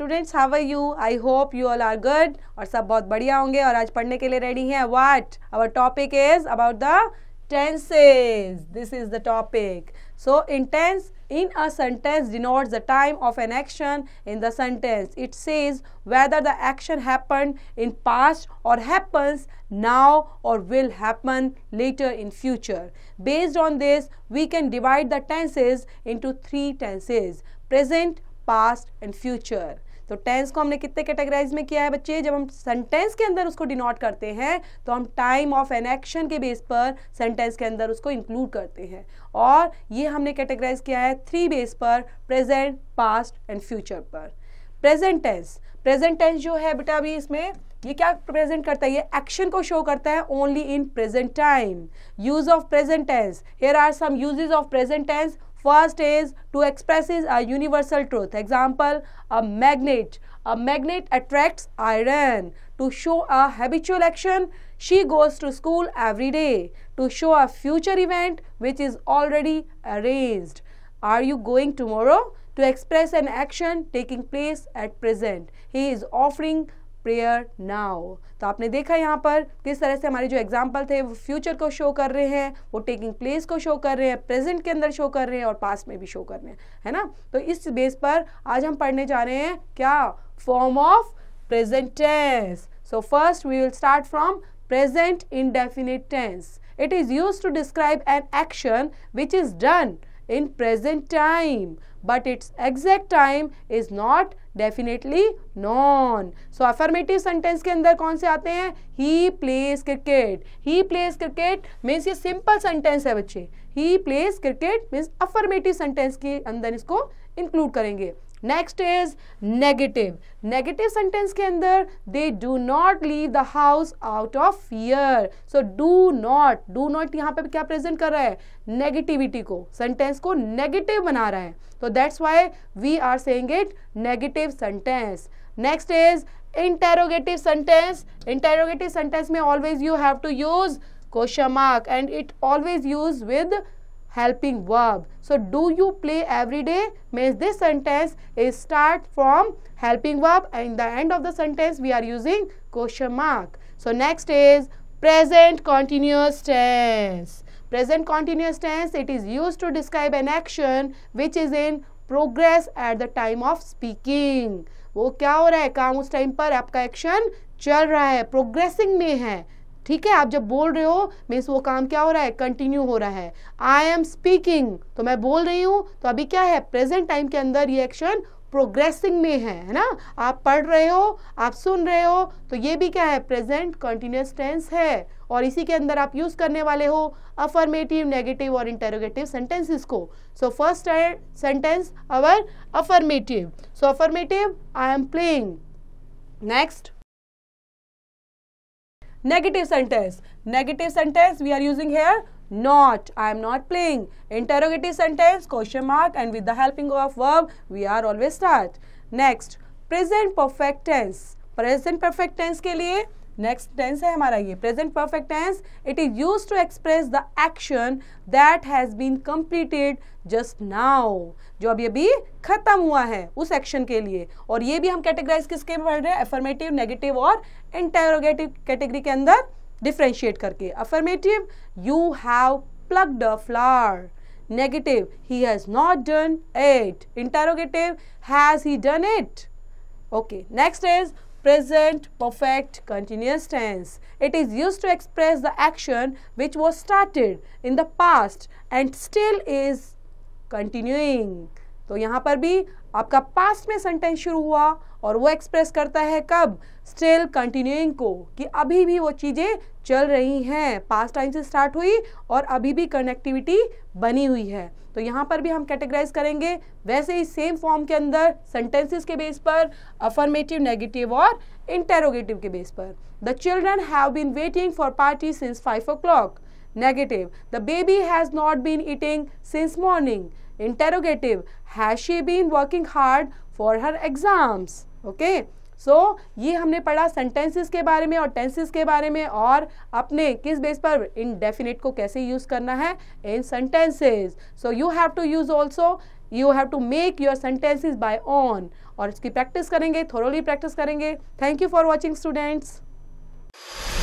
Students, how are you? I hope you all are good. और सब बहुत बढ़िया होंगे और आज पढ़ने के लिए रेडी हैं what our topic is about the tenses this is the topic so tense, in a sentence denotes the time of an action in the sentence it says whether the action happened in past or happens now or will happen later in future based on this we can divide the tenses into three tenses present past and future तो tense को हमने कितने categorise में किया है बच्चे जब हम सेंटेंस के अंदर उसको डिनोट करते हैं तो हम टाइम ऑफ एन एक्शन के बेस पर सेंटेंस के अंदर उसको इंक्लूड करते हैं और ये हमने कैटेगराइज किया है थ्री बेस पर प्रेजेंट पास्ट एंड फ्यूचर पर प्रेजेंट टेंस प्रेजेंट टेंस जो है बेटा अभी इसमें ये क्या प्रेजेंट करता है ये एक्शन को शो करता है only in present time use of present tense here are some usages of present tense First is to expresses a universal truth. Example, a magnet. A magnet attracts iron. To show a habitual action, she goes to school every day. To show a future event which is already arranged. Are you going tomorrow? To express an action taking place at present. He is offering prayer now तो आपने देखा यहाँ पर किस तरह से हमारे जो एग्जाम्पल थे वो फ्यूचर को शो कर रहे हैं वो टेकिंग प्लेस को शो कर रहे हैं प्रेजेंट के अंदर शो कर रहे हैं और पास में भी शो कर रहे हैं है ना तो इस बेस पर आज हम पढ़ने जा रहे हैं क्या form of present tense so first we will start from present indefinite tense it is use to describe an action which is done in present time but its exact time is not definitely known so affirmative sentence के अंदर कौन से आते हैं he plays cricket he plays cricket means ये simple sentence है बच्चे he plays cricket means affirmative sentence के अंदर इसको इंक्लूड करेंगे next is negative negative sentence के अंदर they do not leave the house out of fear so do not do not यहाँ पे क्या प्रेजेंट कर रहा है नेगेटिविटी को सेंटेंस को नेगेटिव बना रहा है तो that's why we are saying it negative sentence next is interrogative sentence interrogative sentence में always you have to use question mark and it always use with helping verb. So, do you play every day means this sentence is start from helping verb and the end of the sentence we are using question mark. So, next is present continuous tense. Present continuous tense it is used to describe an action which is in progress at the time of speaking. वो क्या हो रहा है काम उस time पर आपका action चल रहा है प्रोग्रेसिंग में है ठीक है आप जब बोल रहे हो मीन्स वो काम क्या हो रहा है कंटिन्यू हो रहा है आई एम स्पीकिंग तो मैं बोल रही हूँ तो अभी क्या है प्रेजेंट टाइम के अंदर ये एक्शन प्रोग्रेसिंग में है है ना आप पढ़ रहे हो आप सुन रहे हो तो ये भी क्या है प्रेजेंट कंटिन्यूस टेंस है और इसी के अंदर आप यूज करने वाले हो अफर्मेटिव नेगेटिव और इंटेरोगेटिव सेंटेंसेस को so first sentence our affirmative so affirmative I am playing next negative sentence negative sentence we are using here not i am not playing interrogative sentence question mark and with the helping of verb we are always start next present perfect tense present perfect tense के लिए next tense है हमारा ये present perfect tense it is use to express the action that has been completed just now जो अभी अभी खत्म हुआ है उस एक्शन के लिए और ये भी हम कैटेगराइज किसके पढ़ रहे हैं अफर्मेटिव नेगेटिव और इंटेरोगेटिव कैटेगरी के अंदर डिफ्रेंशिएट करके affirmative you have plugged a flower negative he has not done it interrogative has he done it okay next is present perfect continuous tense. It is used to express the action which was started in the past and still is continuing. तो यहाँ पर भी आपका past में sentence शुरू हुआ और वो एक्सप्रेस करता है कब स्टिल कंटिन्यूइंग को कि अभी भी वो चीज़ें चल रही हैं पास्ट टाइम से स्टार्ट हुई और अभी भी कनेक्टिविटी बनी हुई है तो यहाँ पर भी हम कैटेगराइज करेंगे वैसे ही सेम फॉर्म के अंदर सेंटेंसेस के बेस पर अफर्मेटिव नेगेटिव और इंटेरोगेटिव के बेस पर the children have been waiting for party since five o'clock negative the baby has not been eating since morning interrogative has she been working hard for her exams okay so so, ये हमने पढ़ा sentences के बारे में और tenses के बारे में और अपने किस बेस पर इन डेफिनेट को कैसे यूज़ करना है in sentences so you have to use also you have to make your sentences by own और इसकी प्रैक्टिस करेंगे थोरोली प्रैक्टिस करेंगे thank you for watching students